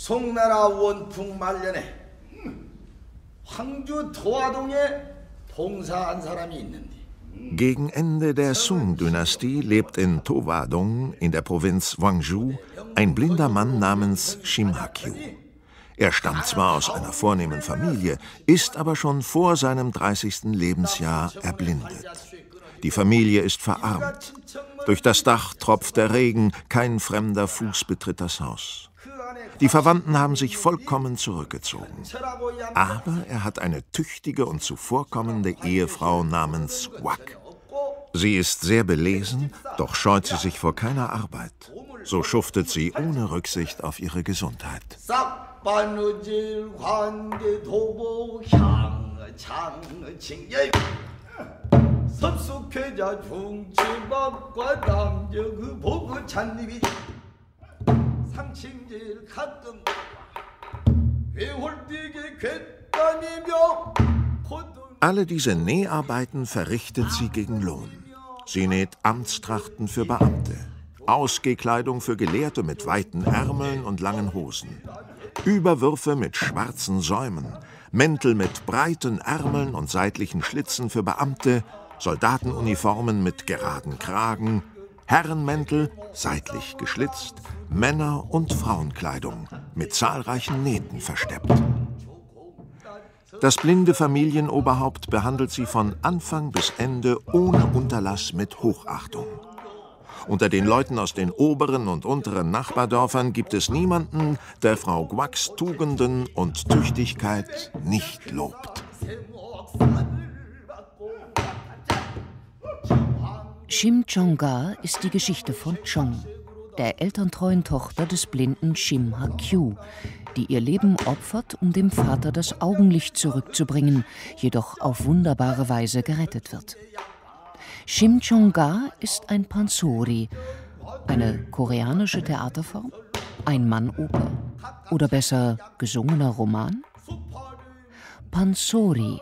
송나라 원풍 말년에 황주 도화동에 봉사한 사람이 있는데 Gegen Ende der Sung-Dynastie lebt in Towadong in der Provinz Wangju ein blinder Mann namens Shimakyu. Er stammt zwar aus einer vornehmen Familie, ist aber schon vor seinem 30. Lebensjahr erblindet. Die Familie ist verarmt. Durch das Dach tropft der Regen, kein fremder Fuß betritt das Haus. Die Verwandten haben sich vollkommen zurückgezogen. Aber er hat eine tüchtige und zuvorkommende Ehefrau namens Wack. Sie ist sehr belesen, doch scheut sie sich vor keiner Arbeit. So schuftet sie ohne Rücksicht auf ihre Gesundheit. 상칭길 가끔 Alle diese Näharbeiten verrichtet sie gegen Lohn. Sie näht Amtstrachten für Beamte, Ausgehkleidung für Gelehrte mit weiten Ärmeln und langen Hosen, Überwürfe mit schwarzen Säumen, Mäntel mit breiten Ärmeln und seitlichen Schlitzen für Beamte, Soldatenuniformen mit geraden Kragen, Herrenmäntel, seitlich geschlitzt, Männer- und Frauenkleidung, mit zahlreichen Nähten versteppt. Das blinde Familienoberhaupt behandelt sie von Anfang bis Ende ohne Unterlass mit Hochachtung. Unter den Leuten aus den oberen und unteren Nachbardörfern gibt es niemanden, der Frau Guax Tugenden und Tüchtigkeit nicht lobt. Shim Chong-ga ist die Geschichte von Chong, der elterntreuen Tochter des blinden Shim Ha-kyu, die ihr Leben opfert, um dem Vater das Augenlicht zurückzubringen, jedoch auf wunderbare Weise gerettet wird. Shim Chong-ga ist ein Pansori, eine koreanische Theaterform, ein Mannoper oder besser gesungener Roman? Pansori.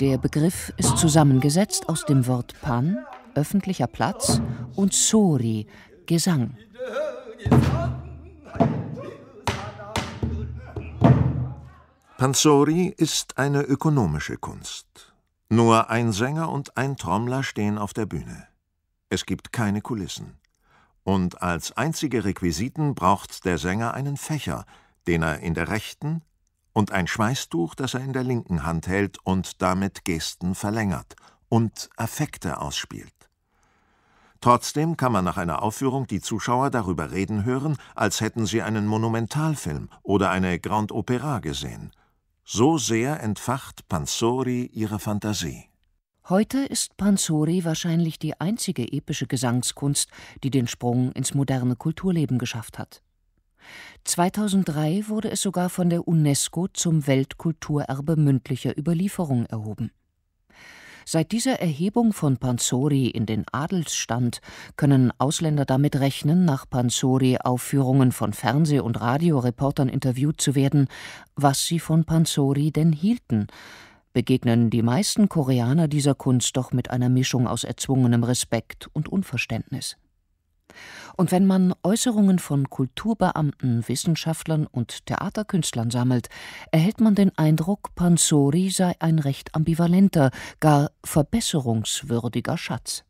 Der Begriff ist zusammengesetzt aus dem Wort Pan öffentlicher Platz und Sori, Gesang. Pansori ist eine ökonomische Kunst. Nur ein Sänger und ein Trommler stehen auf der Bühne. Es gibt keine Kulissen. Und als einzige Requisiten braucht der Sänger einen Fächer, den er in der rechten, und ein Schweißtuch, das er in der linken Hand hält und damit Gesten verlängert und Affekte ausspielt. Trotzdem kann man nach einer Aufführung die Zuschauer darüber reden hören, als hätten sie einen Monumentalfilm oder eine Grand Opera gesehen. So sehr entfacht Pansori ihre Fantasie. Heute ist Pansori wahrscheinlich die einzige epische Gesangskunst, die den Sprung ins moderne Kulturleben geschafft hat. 2003 wurde es sogar von der UNESCO zum Weltkulturerbe mündlicher Überlieferung erhoben. Seit dieser Erhebung von Pansori in den Adelsstand können Ausländer damit rechnen, nach Pansori aufführungen von Fernseh- und Radioreportern interviewt zu werden, was sie von Pansori denn hielten. Begegnen die meisten Koreaner dieser Kunst doch mit einer Mischung aus erzwungenem Respekt und Unverständnis. Und wenn man Äußerungen von Kulturbeamten, Wissenschaftlern und Theaterkünstlern sammelt, erhält man den Eindruck, Pansori sei ein recht ambivalenter, gar verbesserungswürdiger Schatz.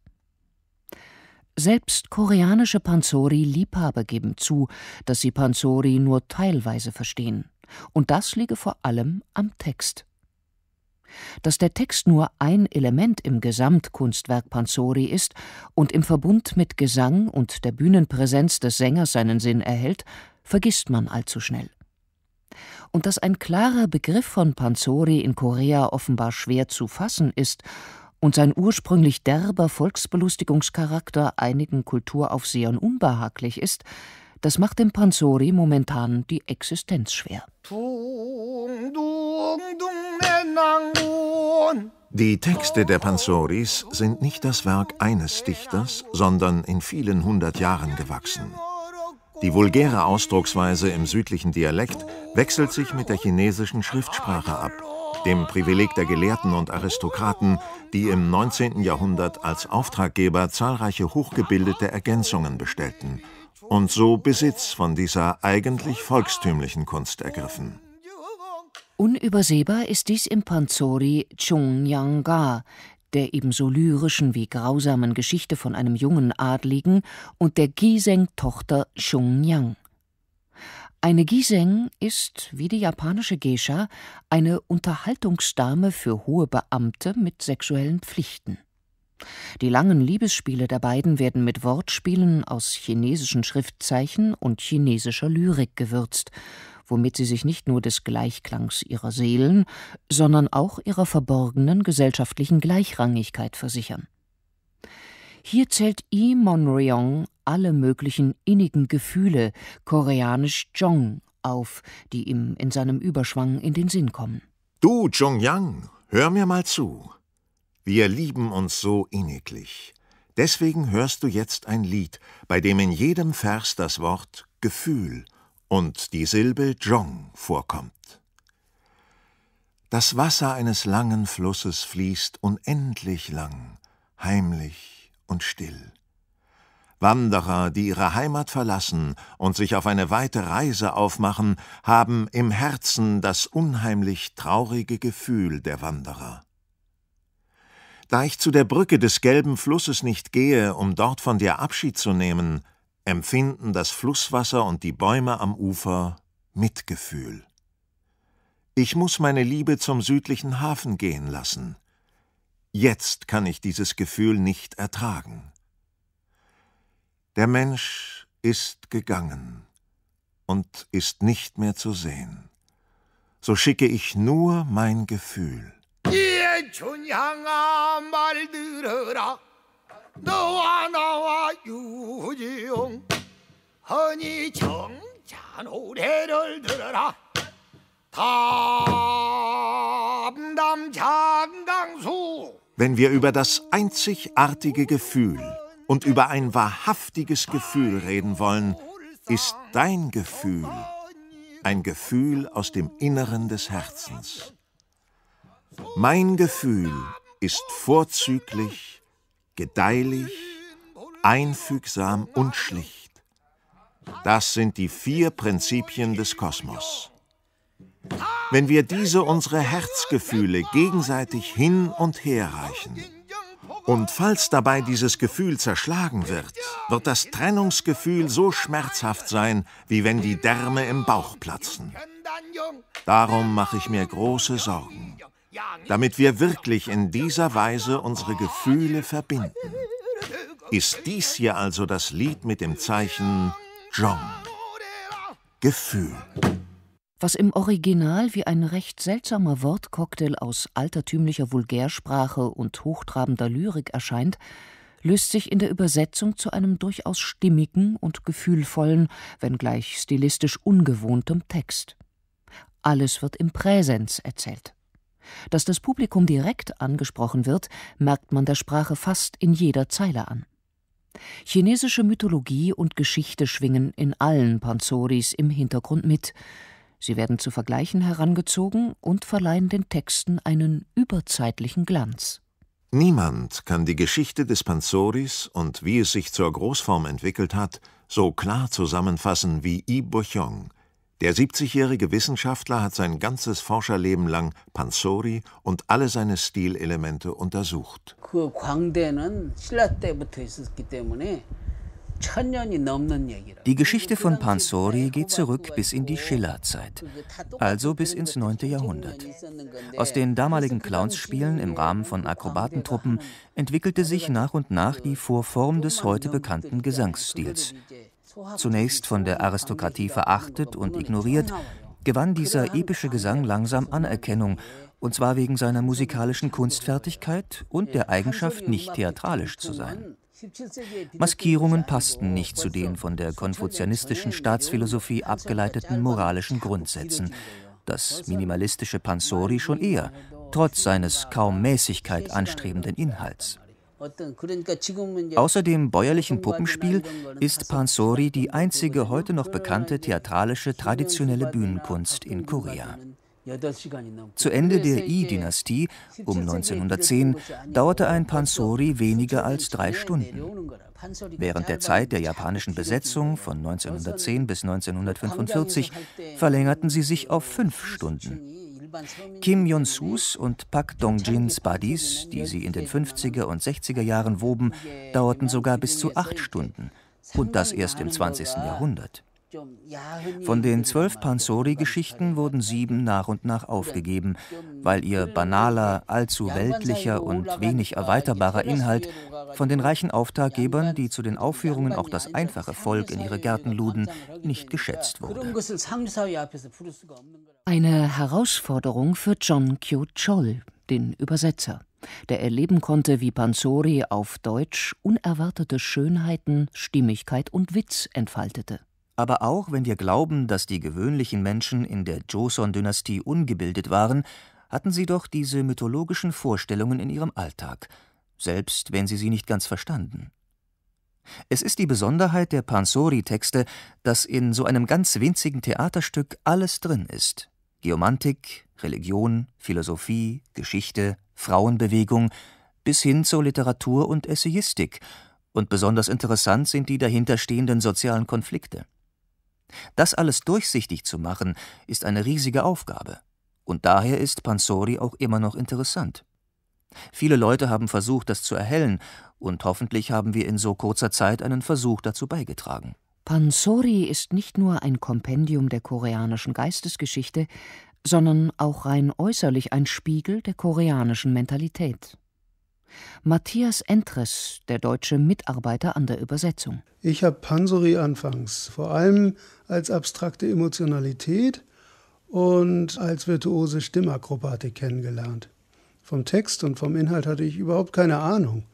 Selbst koreanische Pansori-Liebhaber geben zu, dass sie Pansori nur teilweise verstehen. Und das liege vor allem am Text. Dass der Text nur ein Element im Gesamtkunstwerk Panzori ist und im Verbund mit Gesang und der Bühnenpräsenz des Sängers seinen Sinn erhält, vergisst man allzu schnell. Und dass ein klarer Begriff von Panzori in Korea offenbar schwer zu fassen ist und sein ursprünglich derber Volksbelustigungscharakter einigen Kulturaufsehern unbehaglich ist, das macht dem Panzori momentan die Existenz schwer. Dum, dum, dum. Die Texte der Pansoris sind nicht das Werk eines Dichters, sondern in vielen hundert Jahren gewachsen. Die vulgäre Ausdrucksweise im südlichen Dialekt wechselt sich mit der chinesischen Schriftsprache ab, dem Privileg der Gelehrten und Aristokraten, die im 19. Jahrhundert als Auftraggeber zahlreiche hochgebildete Ergänzungen bestellten und so Besitz von dieser eigentlich volkstümlichen Kunst ergriffen. Unübersehbar ist dies im Panzori Chungyang-ga, der ebenso lyrischen wie grausamen Geschichte von einem jungen Adligen und der Giseng-Tochter Chung Yang. Eine Giseng ist, wie die japanische Geisha, eine Unterhaltungsdame für hohe Beamte mit sexuellen Pflichten. Die langen Liebesspiele der beiden werden mit Wortspielen aus chinesischen Schriftzeichen und chinesischer Lyrik gewürzt womit sie sich nicht nur des Gleichklangs ihrer Seelen, sondern auch ihrer verborgenen gesellschaftlichen Gleichrangigkeit versichern. Hier zählt Lee Monryong alle möglichen innigen Gefühle, koreanisch Jong, auf, die ihm in seinem Überschwang in den Sinn kommen. Du, Jong-Yang, hör mir mal zu. Wir lieben uns so inniglich. Deswegen hörst du jetzt ein Lied, bei dem in jedem Vers das Wort Gefühl und die Silbe Jong vorkommt. Das Wasser eines langen Flusses fließt unendlich lang, heimlich und still. Wanderer, die ihre Heimat verlassen und sich auf eine weite Reise aufmachen, haben im Herzen das unheimlich traurige Gefühl der Wanderer. Da ich zu der Brücke des gelben Flusses nicht gehe, um dort von dir Abschied zu nehmen, empfinden das Flusswasser und die Bäume am Ufer Mitgefühl. Ich muss meine Liebe zum südlichen Hafen gehen lassen. Jetzt kann ich dieses Gefühl nicht ertragen. Der Mensch ist gegangen und ist nicht mehr zu sehen. So schicke ich nur mein Gefühl. 너 유지용 허니 정자 노래를 들어라 담담 장강수 wenn wir über das einzigartige Gefühl und über ein wahrhaftiges Gefühl reden wollen, ist dein Gefühl ein Gefühl aus dem Inneren des Herzens. Mein Gefühl ist vorzüglich gedeihlich, einfügsam und schlicht. Das sind die vier Prinzipien des Kosmos. Wenn wir diese unsere Herzgefühle gegenseitig hin und her reichen, und falls dabei dieses Gefühl zerschlagen wird, wird das Trennungsgefühl so schmerzhaft sein, wie wenn die Därme im Bauch platzen. Darum mache ich mir große Sorgen damit wir wirklich in dieser Weise unsere Gefühle verbinden. Ist dies hier also das Lied mit dem Zeichen Jong. Gefühl. Was im Original wie ein recht seltsamer Wortcocktail aus altertümlicher Vulgärsprache und hochtrabender Lyrik erscheint, löst sich in der Übersetzung zu einem durchaus stimmigen und gefühlvollen, wenngleich stilistisch ungewohntem Text. Alles wird im Präsens erzählt. Dass das Publikum direkt angesprochen wird, merkt man der Sprache fast in jeder Zeile an. Chinesische Mythologie und Geschichte schwingen in allen Panzoris im Hintergrund mit. Sie werden zu Vergleichen herangezogen und verleihen den Texten einen überzeitlichen Glanz. Niemand kann die Geschichte des Panzoris und wie es sich zur Großform entwickelt hat, so klar zusammenfassen wie Yi Bo-Chong, der 70-jährige Wissenschaftler hat sein ganzes Forscherleben lang Pansori und alle seine Stilelemente untersucht. Die Geschichte von Pansori geht zurück bis in die Schillerzeit, also bis ins 9. Jahrhundert. Aus den damaligen Clownsspielen im Rahmen von Akrobatentruppen entwickelte sich nach und nach die Vorform des heute bekannten Gesangsstils, Zunächst von der Aristokratie verachtet und ignoriert, gewann dieser epische Gesang langsam Anerkennung, und zwar wegen seiner musikalischen Kunstfertigkeit und der Eigenschaft, nicht theatralisch zu sein. Maskierungen passten nicht zu den von der konfuzianistischen Staatsphilosophie abgeleiteten moralischen Grundsätzen. Das minimalistische Pansori schon eher, trotz seines kaum Mäßigkeit anstrebenden Inhalts. Außer dem bäuerlichen Puppenspiel ist Pansori die einzige heute noch bekannte theatralische traditionelle Bühnenkunst in Korea. Zu Ende der Yi-Dynastie um 1910 dauerte ein Pansori weniger als drei Stunden. Während der Zeit der japanischen Besetzung von 1910 bis 1945 verlängerten sie sich auf fünf Stunden. Kim Yun-sus und Pak Dong-jins Buddies, die sie in den 50er und 60er Jahren woben, dauerten sogar bis zu acht Stunden. Und das erst im 20. Jahrhundert. Von den zwölf Pansori-Geschichten wurden sieben nach und nach aufgegeben, weil ihr banaler, allzu weltlicher und wenig erweiterbarer Inhalt von den reichen Auftraggebern, die zu den Aufführungen auch das einfache Volk in ihre Gärten luden, nicht geschätzt wurde. Eine Herausforderung für John Q. Chol, den Übersetzer der erleben konnte, wie Pansori auf Deutsch unerwartete Schönheiten, Stimmigkeit und Witz entfaltete. Aber auch wenn wir glauben, dass die gewöhnlichen Menschen in der Joseon-Dynastie ungebildet waren, hatten sie doch diese mythologischen Vorstellungen in ihrem Alltag, selbst wenn sie sie nicht ganz verstanden. Es ist die Besonderheit der Pansori-Texte, dass in so einem ganz winzigen Theaterstück alles drin ist: Geomantik, Religion, Philosophie, Geschichte, Frauenbewegung, bis hin zur Literatur und Essayistik. Und besonders interessant sind die dahinterstehenden sozialen Konflikte. Das alles durchsichtig zu machen, ist eine riesige Aufgabe. Und daher ist Pansori auch immer noch interessant. Viele Leute haben versucht, das zu erhellen, und hoffentlich haben wir in so kurzer Zeit einen Versuch dazu beigetragen. Pansori ist nicht nur ein Kompendium der koreanischen Geistesgeschichte, sondern auch rein äußerlich ein Spiegel der koreanischen Mentalität. Matthias Entres, der deutsche Mitarbeiter an der Übersetzung. Ich habe Pansori anfangs vor allem als abstrakte Emotionalität und als virtuose Stimmakrobatik kennengelernt. Vom Text und vom Inhalt hatte ich überhaupt keine Ahnung.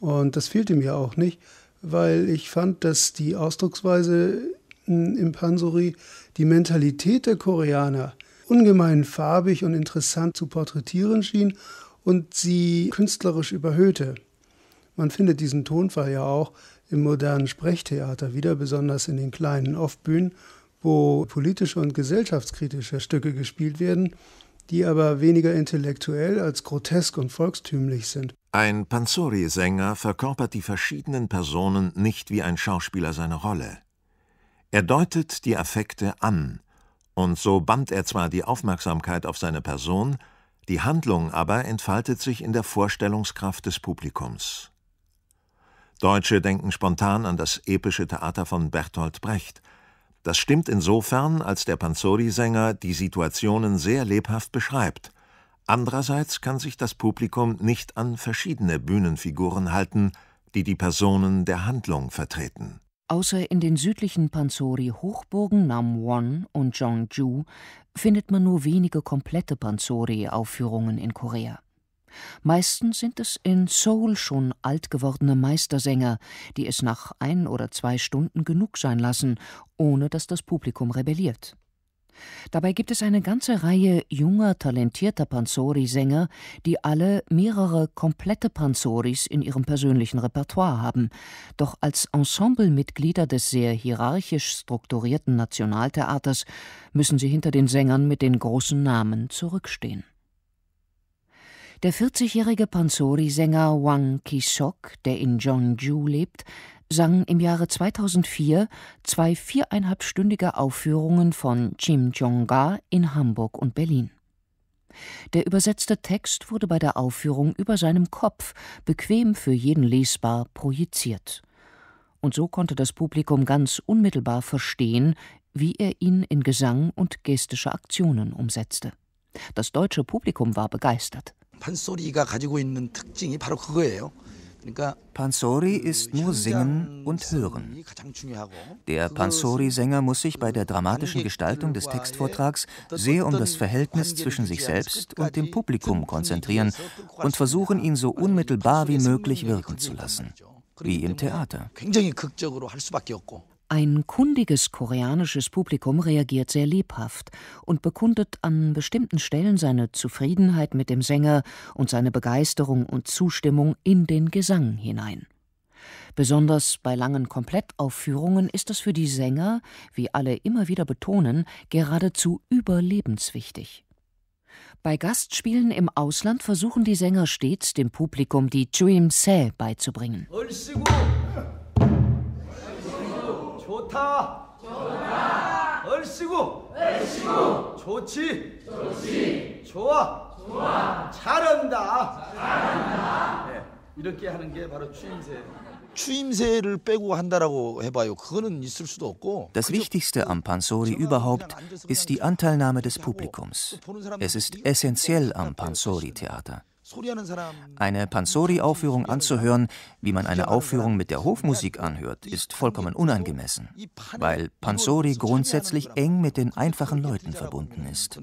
Und das fehlte mir auch nicht, weil ich fand, dass die Ausdrucksweise hm, im Pansori die Mentalität der Koreaner ungemein farbig und interessant zu porträtieren schien und sie künstlerisch überhöhte. Man findet diesen Tonfall ja auch im modernen Sprechtheater wieder, besonders in den kleinen Off-Bühnen, wo politische und gesellschaftskritische Stücke gespielt werden, die aber weniger intellektuell als grotesk und volkstümlich sind. Ein Panzori-Sänger verkörpert die verschiedenen Personen nicht wie ein Schauspieler seine Rolle. Er deutet die Affekte an, und so band er zwar die Aufmerksamkeit auf seine Person, die Handlung aber entfaltet sich in der Vorstellungskraft des Publikums. Deutsche denken spontan an das epische Theater von Bertolt Brecht. Das stimmt insofern, als der Panzori-Sänger die Situationen sehr lebhaft beschreibt. Andererseits kann sich das Publikum nicht an verschiedene Bühnenfiguren halten, die die Personen der Handlung vertreten. Außer in den südlichen Panzori-Hochburgen Nam Won und Zhang Jongju findet man nur wenige komplette Panzori-Aufführungen in Korea. Meistens sind es in Seoul schon alt gewordene Meistersänger, die es nach ein oder zwei Stunden genug sein lassen, ohne dass das Publikum rebelliert. Dabei gibt es eine ganze Reihe junger, talentierter Panzori-Sänger, die alle mehrere komplette Panzoris in ihrem persönlichen Repertoire haben. Doch als Ensemblemitglieder des sehr hierarchisch strukturierten Nationaltheaters müssen sie hinter den Sängern mit den großen Namen zurückstehen. Der 40-jährige Panzori-Sänger Wang Kisok, der in Jeonju lebt, sang im Jahre 2004 zwei viereinhalbstündige Aufführungen von Chim Jong-ga in Hamburg und Berlin. Der übersetzte Text wurde bei der Aufführung über seinem Kopf bequem für jeden lesbar projiziert. Und so konnte das Publikum ganz unmittelbar verstehen, wie er ihn in Gesang und gestische Aktionen umsetzte. Das deutsche Publikum war begeistert. 판소리가 가지고 있는 특징이 바로 그거예요. Pansori ist nur Singen und Hören. Der Pansori-Sänger muss sich bei der dramatischen Gestaltung des Textvortrags sehr um das Verhältnis zwischen sich selbst und dem Publikum konzentrieren und versuchen, ihn so unmittelbar wie möglich wirken zu lassen, wie im Theater. Ein kundiges koreanisches Publikum reagiert sehr lebhaft und bekundet an bestimmten Stellen seine Zufriedenheit mit dem Sänger und seine Begeisterung und Zustimmung in den Gesang hinein. Besonders bei langen Komplettaufführungen ist das für die Sänger, wie alle immer wieder betonen, geradezu überlebenswichtig. Bei Gastspielen im Ausland versuchen die Sänger stets, dem Publikum die Dream Se beizubringen. 좋다. 좋다. 얼씨구. 얼씨구. 좋지. 좋지. 좋아. 좋아. 잘한다. 잘한다. 네, 이렇게 하는 게 바로 추임새예요. Das Wichtigste am Pansori überhaupt ist die Anteilnahme des Publikums. Es ist essentiell am Pansori-Theater. Eine pansori aufführung anzuhören, wie man eine Aufführung mit der Hofmusik anhört, ist vollkommen unangemessen, weil Pansori grundsätzlich eng mit den einfachen Leuten verbunden ist.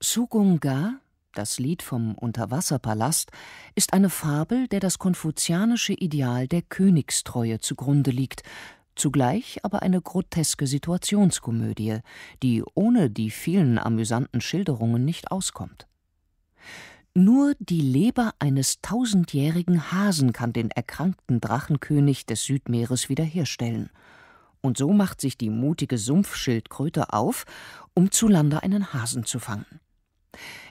Sugunga, das Lied vom Unterwasserpalast, ist eine Fabel, der das konfuzianische Ideal der Königstreue zugrunde liegt, zugleich aber eine groteske Situationskomödie, die ohne die vielen amüsanten Schilderungen nicht auskommt. Nur die Leber eines tausendjährigen Hasen kann den erkrankten Drachenkönig des Südmeeres wiederherstellen. Und so macht sich die mutige Sumpfschildkröte auf, um zu Lande einen Hasen zu fangen.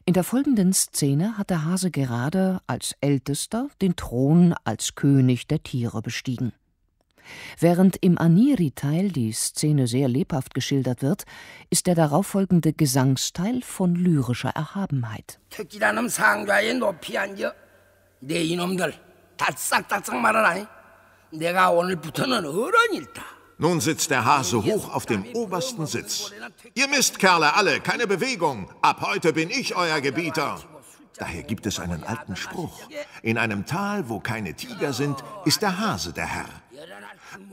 In der folgenden Szene hat der Hase gerade als Ältester den Thron als König der Tiere bestiegen. Während im Aniri-Teil die Szene sehr lebhaft geschildert wird, ist der darauffolgende Gesangsteil von lyrischer Erhabenheit. Nun sitzt der Hase hoch auf dem obersten Sitz. Ihr Mistkerle alle, keine Bewegung. Ab heute bin ich euer Gebieter. Daher gibt es einen alten Spruch. In einem Tal, wo keine Tiger sind, ist der Hase der Herr.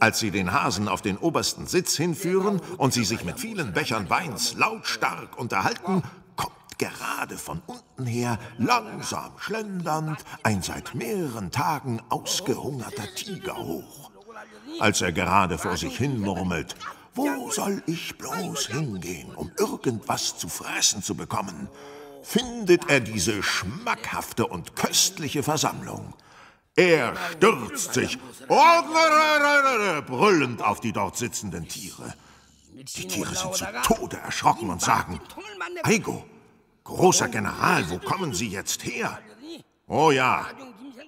Als sie den Hasen auf den obersten Sitz hinführen und sie sich mit vielen Bechern Weins lautstark unterhalten, kommt gerade von unten her, langsam schlendernd, ein seit mehreren Tagen ausgehungerter Tiger hoch. Als er gerade vor sich hin murmelt, wo soll ich bloß hingehen, um irgendwas zu fressen zu bekommen, findet er diese schmackhafte und köstliche Versammlung – er stürzt sich brüllend auf die dort sitzenden Tiere. Die Tiere sind zu Tode erschrocken und sagen, Eigo, großer General, wo kommen Sie jetzt her? Oh ja,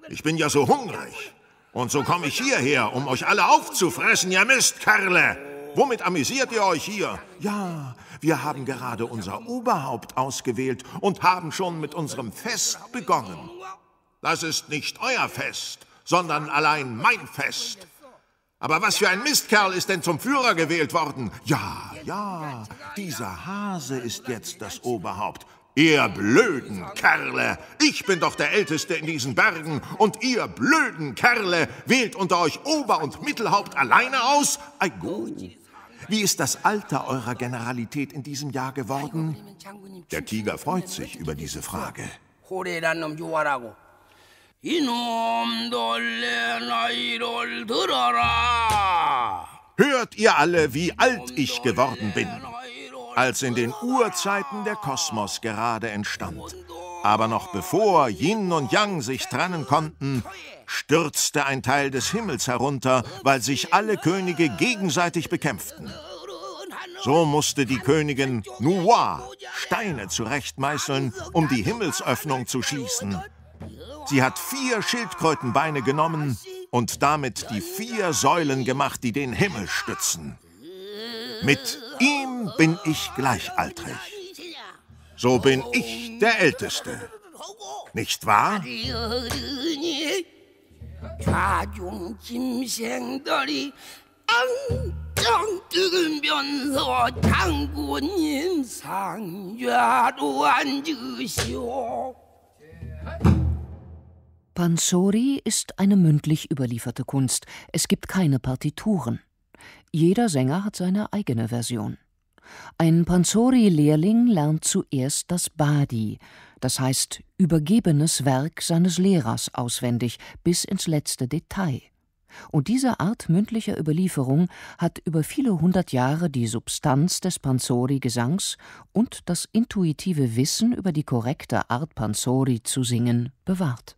ich bin ja so hungrig. Und so komme ich hierher, um euch alle aufzufressen, ihr Mistkerle. Womit amüsiert ihr euch hier? Ja, wir haben gerade unser Oberhaupt ausgewählt und haben schon mit unserem Fest begonnen. Das ist nicht euer Fest, sondern allein mein Fest. Aber was für ein Mistkerl ist denn zum Führer gewählt worden? Ja, ja, dieser Hase ist jetzt das Oberhaupt. Ihr blöden Kerle, ich bin doch der Älteste in diesen Bergen und ihr blöden Kerle wählt unter euch Ober- und Mittelhaupt alleine aus? Aigo. Wie ist das Alter eurer Generalität in diesem Jahr geworden? Der Tiger freut sich über diese Frage. Hört ihr alle, wie alt ich geworden bin, als in den Urzeiten der Kosmos gerade entstand. Aber noch bevor Yin und Yang sich trennen konnten, stürzte ein Teil des Himmels herunter, weil sich alle Könige gegenseitig bekämpften. So musste die Königin Nuwa Steine zurechtmeißeln, um die Himmelsöffnung zu schließen, Sie hat vier Schildkrötenbeine genommen und damit die vier Säulen gemacht, die den Himmel stützen. Mit ihm bin ich gleichaltrig. So bin ich der Älteste. Nicht wahr? Pansori ist eine mündlich überlieferte Kunst. Es gibt keine Partituren. Jeder Sänger hat seine eigene Version. Ein Pansori-Lehrling lernt zuerst das Badi, das heißt übergebenes Werk seines Lehrers auswendig bis ins letzte Detail. Und diese Art mündlicher Überlieferung hat über viele hundert Jahre die Substanz des Pansori-Gesangs und das intuitive Wissen über die korrekte Art Pansori zu singen bewahrt.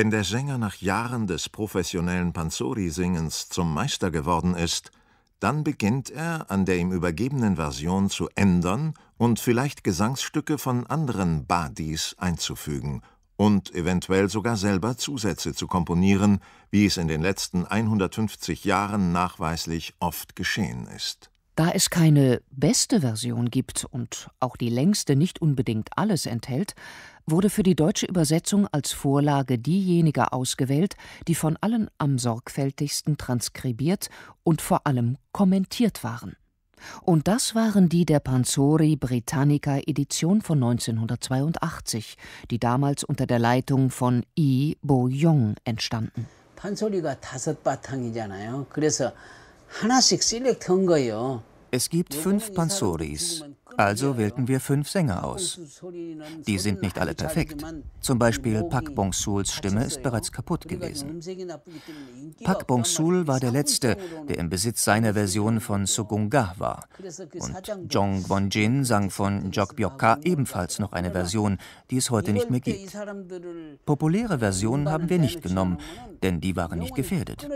Wenn der Sänger nach Jahren des professionellen Panzori-Singens zum Meister geworden ist, dann beginnt er, an der ihm übergebenen Version zu ändern und vielleicht Gesangsstücke von anderen Badis einzufügen und eventuell sogar selber Zusätze zu komponieren, wie es in den letzten 150 Jahren nachweislich oft geschehen ist da es keine beste Version gibt und auch die längste nicht unbedingt alles enthält, wurde für die deutsche Übersetzung als Vorlage diejenige ausgewählt, die von allen am sorgfältigsten transkribiert und vor allem kommentiert waren. Und das waren die der Panzori Britannica Edition von 1982, die damals unter der Leitung von Yi Bo Yong entstanden. 판소리가 다섯 바탕이잖아요. 그래서 하나씩 셀렉트한 거예요. Es gibt fünf Pansoris, also wählten wir fünf Sänger aus. Die sind nicht alle perfekt. Zum Beispiel Pak Bong-suls Stimme ist bereits kaputt gewesen. Pak Bong-sul war der Letzte, der im Besitz seiner Version von Sugung-ga war. Und Jong Won-jin sang von Jok Byok-ka ebenfalls noch eine Version, die es heute nicht mehr gibt. Populäre Versionen haben wir nicht genommen, denn die waren nicht gefährdet.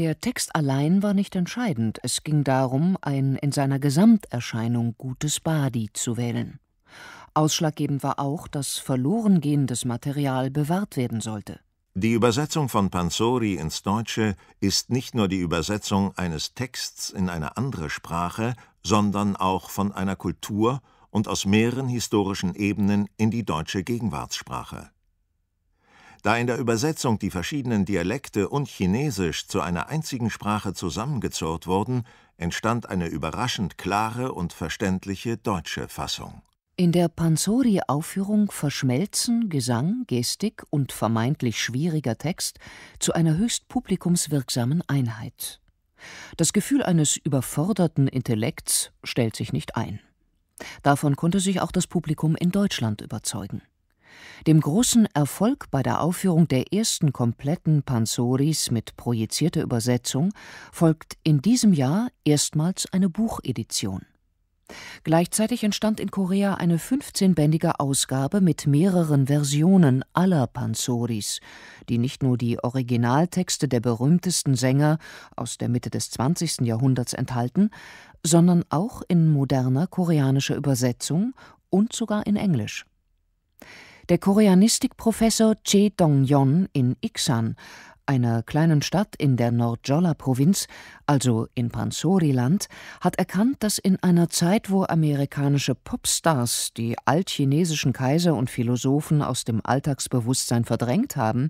Der Text allein war nicht entscheidend, es ging darum, ein in seiner Gesamterscheinung gutes Badi zu wählen. Ausschlaggebend war auch, dass verlorengehendes Material bewahrt werden sollte. Die Übersetzung von Panzori ins Deutsche ist nicht nur die Übersetzung eines Texts in eine andere Sprache, sondern auch von einer Kultur und aus mehreren historischen Ebenen in die deutsche Gegenwartssprache. Da in der Übersetzung die verschiedenen Dialekte und Chinesisch zu einer einzigen Sprache zusammengezurrt wurden, entstand eine überraschend klare und verständliche deutsche Fassung. In der Pansori-Aufführung verschmelzen Gesang, Gestik und vermeintlich schwieriger Text zu einer höchst publikumswirksamen Einheit. Das Gefühl eines überforderten Intellekts stellt sich nicht ein. Davon konnte sich auch das Publikum in Deutschland überzeugen. Dem großen Erfolg bei der Aufführung der ersten kompletten Pansoris mit projizierter Übersetzung folgt in diesem Jahr erstmals eine Buchedition. Gleichzeitig entstand in Korea eine 15-bändige Ausgabe mit mehreren Versionen aller Pansoris, die nicht nur die Originaltexte der berühmtesten Sänger aus der Mitte des 20. Jahrhunderts enthalten, sondern auch in moderner koreanischer Übersetzung und sogar in Englisch. Der Koreanistikprofessor Che Dong-yeon in Iksan, einer kleinen Stadt in der Nordjola-Provinz, also in Pansori-Land, hat erkannt, dass in einer Zeit, wo amerikanische Popstars die altchinesischen Kaiser und Philosophen aus dem Alltagsbewusstsein verdrängt haben,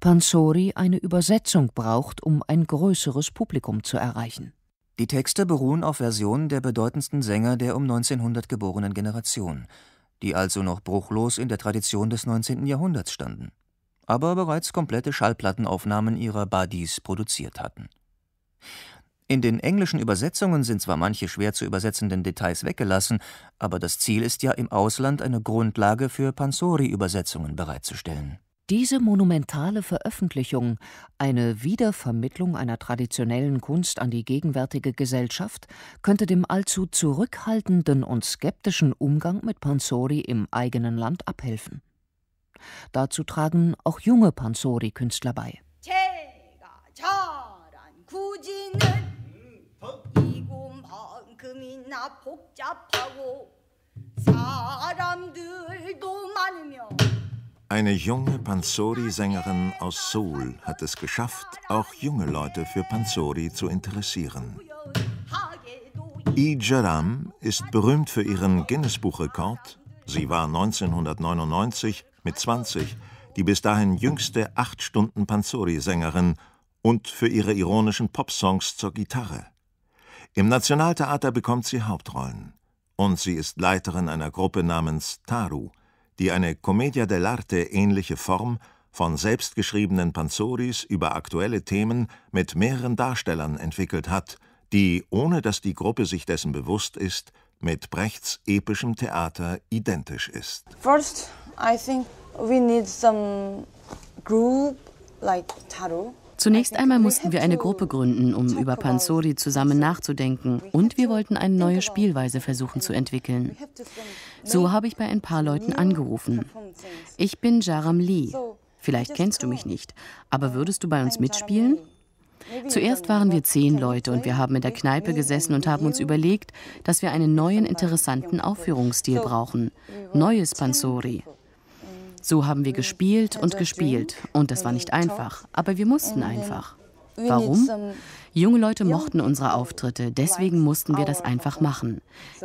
Pansori eine Übersetzung braucht, um ein größeres Publikum zu erreichen. Die Texte beruhen auf Versionen der bedeutendsten Sänger der um 1900 geborenen Generation, die also noch bruchlos in der Tradition des 19. Jahrhunderts standen, aber bereits komplette Schallplattenaufnahmen ihrer Badis produziert hatten. In den englischen Übersetzungen sind zwar manche schwer zu übersetzenden Details weggelassen, aber das Ziel ist ja, im Ausland eine Grundlage für Pansori-Übersetzungen bereitzustellen diese monumentale Veröffentlichung, eine Wiedervermittlung einer traditionellen Kunst an die gegenwärtige Gesellschaft, könnte dem allzu zurückhaltenden und skeptischen Umgang mit Pansori im eigenen Land abhelfen. Dazu tragen auch junge Pansori-Künstler bei. Eine junge pansori sängerin aus Seoul hat es geschafft, auch junge Leute für Pansori zu interessieren. Ijaram ist berühmt für ihren Guinness-Buch-Rekord. Sie war 1999 mit 20 die bis dahin jüngste 8 Stunden pansori sängerin und für ihre ironischen Popsongs zur Gitarre. Im Nationaltheater bekommt sie Hauptrollen. Und sie ist Leiterin einer Gruppe namens Taru, die eine Commedia dell'arte ähnliche Form von selbstgeschriebenen Panzoris über aktuelle Themen mit mehreren Darstellern entwickelt hat, die, ohne dass die Gruppe sich dessen bewusst ist, mit Brechts epischem Theater identisch ist. First, I think we need some group like tarot. Zunächst einmal mussten wir eine Gruppe gründen, um über Panzori zusammen nachzudenken, und wir wollten eine neue Spielweise versuchen zu entwickeln. So habe ich bei ein paar Leuten angerufen. Ich bin Jaram Lee. Vielleicht kennst du mich nicht, aber würdest du bei uns mitspielen? Zuerst waren wir zehn Leute und wir haben in der Kneipe gesessen und haben uns überlegt, dass wir einen neuen, interessanten Aufführungsstil brauchen. Neues Pansori. So haben wir gespielt und gespielt und das war nicht einfach, aber wir mussten einfach. Warum? Junge Leute mochten unsere Auftritte, deswegen mussten wir das einfach machen.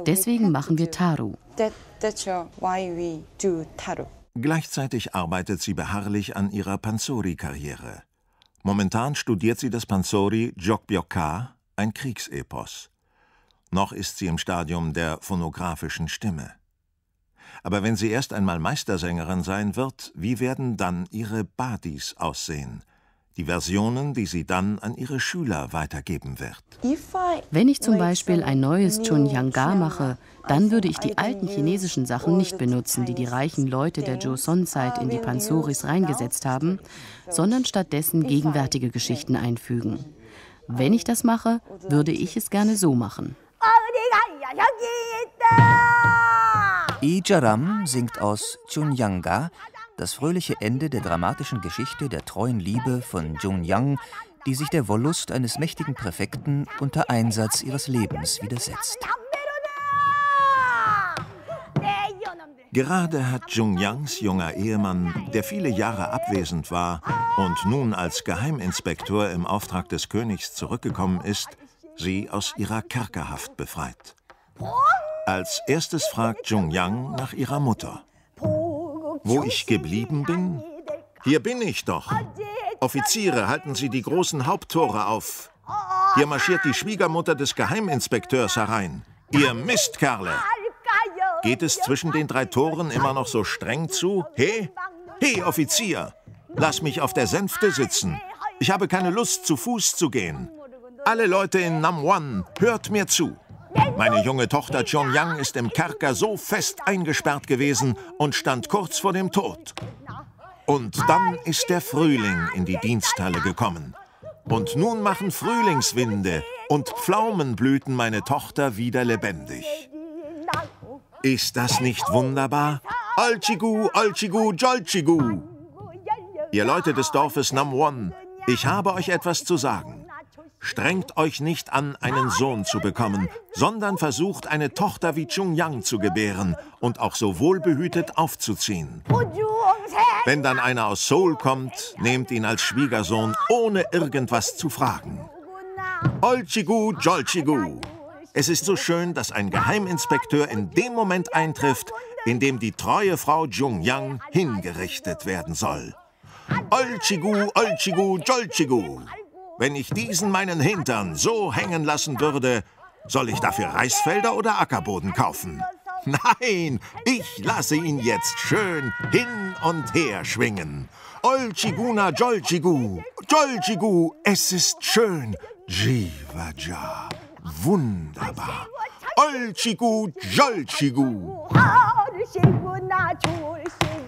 Deswegen machen wir Taru. Gleichzeitig arbeitet sie beharrlich an ihrer pansori karriere Momentan studiert sie das Pansori Jokbyokka, ein Kriegsepos. Noch ist sie im Stadium der phonografischen Stimme. Aber wenn sie erst einmal Meistersängerin sein wird, wie werden dann ihre Badis aussehen? die Versionen, die sie dann an ihre Schüler weitergeben wird. Wenn ich zum Beispiel ein neues Chunyang-Ga mache, dann würde ich die alten chinesischen Sachen nicht benutzen, die die reichen Leute der Joseon-Zeit in die Pansoris reingesetzt haben, sondern stattdessen gegenwärtige Geschichten einfügen. Wenn ich das mache, würde ich es gerne so machen. Ijaram singt aus Chunyang-Ga das fröhliche Ende der dramatischen Geschichte der treuen Liebe von Jun Yang, die sich der Wollust eines mächtigen Präfekten unter Einsatz ihres Lebens widersetzt. Gerade hat Jung Yangs junger Ehemann, der viele Jahre abwesend war und nun als Geheiminspektor im Auftrag des Königs zurückgekommen ist, sie aus ihrer Kerkerhaft befreit. Als erstes fragt Jung Yang nach ihrer Mutter. Wo ich geblieben bin? Hier bin ich doch. Offiziere, halten Sie die großen Haupttore auf. Hier marschiert die Schwiegermutter des Geheiminspekteurs herein. Ihr Mistkerle! Geht es zwischen den drei Toren immer noch so streng zu? He? He, Offizier! Lass mich auf der Sänfte sitzen. Ich habe keine Lust, zu Fuß zu gehen. Alle Leute in Namwan, hört mir zu. Meine junge Tochter Chongyang ist im Kerker so fest eingesperrt gewesen und stand kurz vor dem Tod. Und dann ist der Frühling in die Diensthalle gekommen. Und nun machen Frühlingswinde und Pflaumenblüten meine Tochter wieder lebendig. Ist das nicht wunderbar? Alchigu, Alchigu, Jolchigu! Ihr Leute des Dorfes Namwon, ich habe euch etwas zu sagen. Strengt euch nicht an, einen Sohn zu bekommen, sondern versucht, eine Tochter wie Chung Yang zu gebären und auch so wohlbehütet aufzuziehen. Wenn dann einer aus Seoul kommt, nehmt ihn als Schwiegersohn, ohne irgendwas zu fragen. Olchigu, Jolchigu. Es ist so schön, dass ein Geheiminspekteur in dem Moment eintrifft, in dem die treue Frau Jung Yang hingerichtet werden soll. Olchigu, Olchigu, Jolchigu. Wenn ich diesen meinen Hintern so hängen lassen würde, soll ich dafür Reisfelder oder Ackerboden kaufen? Nein, ich lasse ihn jetzt schön hin und her schwingen. Olchiguna Jolchigu, Jolchigu, es ist schön. Jivaja, wunderbar. Olchigu Jolchigu. Olchiguna Jolchigu.